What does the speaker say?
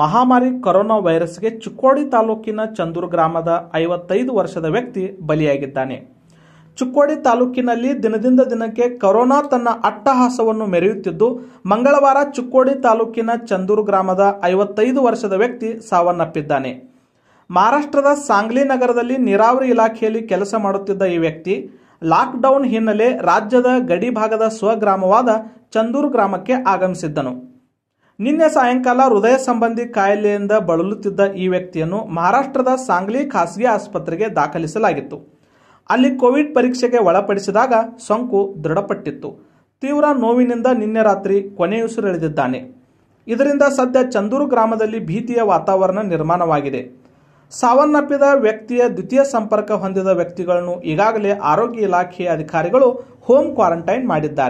ಮಹಾಮಾರಿ ಕೊರೋನಾ ವೈರಸ್ಗೆ ಚುಕ್ಕೋಡಿ ತಾಲೂಕಿನ ಚಂದೂರು ಗ್ರಾಮದ ಐವತ್ತೈದು ವರ್ಷದ ವ್ಯಕ್ತಿ ಬಲಿಯಾಗಿದ್ದಾನೆ ಚುಕ್ಕೋಡಿ ತಾಲೂಕಿನಲ್ಲಿ ದಿನದಿಂದ ದಿನಕ್ಕೆ ಕೊರೋನಾ ತನ್ನ ಅಟ್ಟಹಾಸವನ್ನು ಮೆರೆಯುತ್ತಿದ್ದು ಮಂಗಳವಾರ ಚುಕ್ಕೋಡಿ ತಾಲೂಕಿನ ಚಂದೂರು ಗ್ರಾಮದ ಐವತ್ತೈದು ವರ್ಷದ ವ್ಯಕ್ತಿ ಸಾವನ್ನಪ್ಪಿದ್ದಾನೆ ಮಹಾರಾಷ್ಟ್ರದ ಸಾಂಗ್ಲಿ ನಗರದಲ್ಲಿ ನೀರಾವರಿ ಇಲಾಖೆಯಲ್ಲಿ ಕೆಲಸ ಮಾಡುತ್ತಿದ್ದ ಈ ವ್ಯಕ್ತಿ ಲಾಕ್ಡೌನ್ ಹಿನ್ನೆಲೆ ರಾಜ್ಯದ ಗಡಿ ಭಾಗದ ಸ್ವಗ್ರಾಮವಾದ ಚಂದೂರು ಗ್ರಾಮಕ್ಕೆ ಆಗಮಿಸಿದ್ದನು ನಿನ್ನೆ ಸಾಯಂಕಾಲ ಹೃದಯ ಸಂಬಂಧಿ ಕಾಯಿಲೆಯಿಂದ ಬಳಲುತ್ತಿದ್ದ ಈ ವ್ಯಕ್ತಿಯನ್ನು ಮಹಾರಾಷ್ಟ್ರದ ಸಾಂಗ್ಲಿ ಖಾಸಗಿ ಆಸ್ಪತ್ರೆಗೆ ದಾಖಲಿಸಲಾಗಿತ್ತು ಅಲ್ಲಿ ಕೋವಿಡ್ ಪರೀಕ್ಷೆಗೆ ಒಳಪಡಿಸಿದಾಗ ಸೋಂಕು ದೃಢಪಟ್ಟಿತ್ತು ತೀವ್ರ ನೋವಿನಿಂದ ನಿನ್ನೆ ರಾತ್ರಿ ಕೊನೆಯುಸಿರೆಳೆದಿದ್ದಾನೆ ಇದರಿಂದ ಸದ್ಯ ಚಂದೂರು ಗ್ರಾಮದಲ್ಲಿ ಭೀತಿಯ ವಾತಾವರಣ ನಿರ್ಮಾಣವಾಗಿದೆ ಸಾವನ್ನಪ್ಪಿದ ವ್ಯಕ್ತಿಯ ದ್ವಿತೀಯ ಸಂಪರ್ಕ ಹೊಂದಿದ ವ್ಯಕ್ತಿಗಳನ್ನು ಈಗಾಗಲೇ ಆರೋಗ್ಯ ಇಲಾಖೆಯ ಅಧಿಕಾರಿಗಳು ಹೋಮ್ ಕ್ವಾರಂಟೈನ್ ಮಾಡಿದ್ದಾರೆ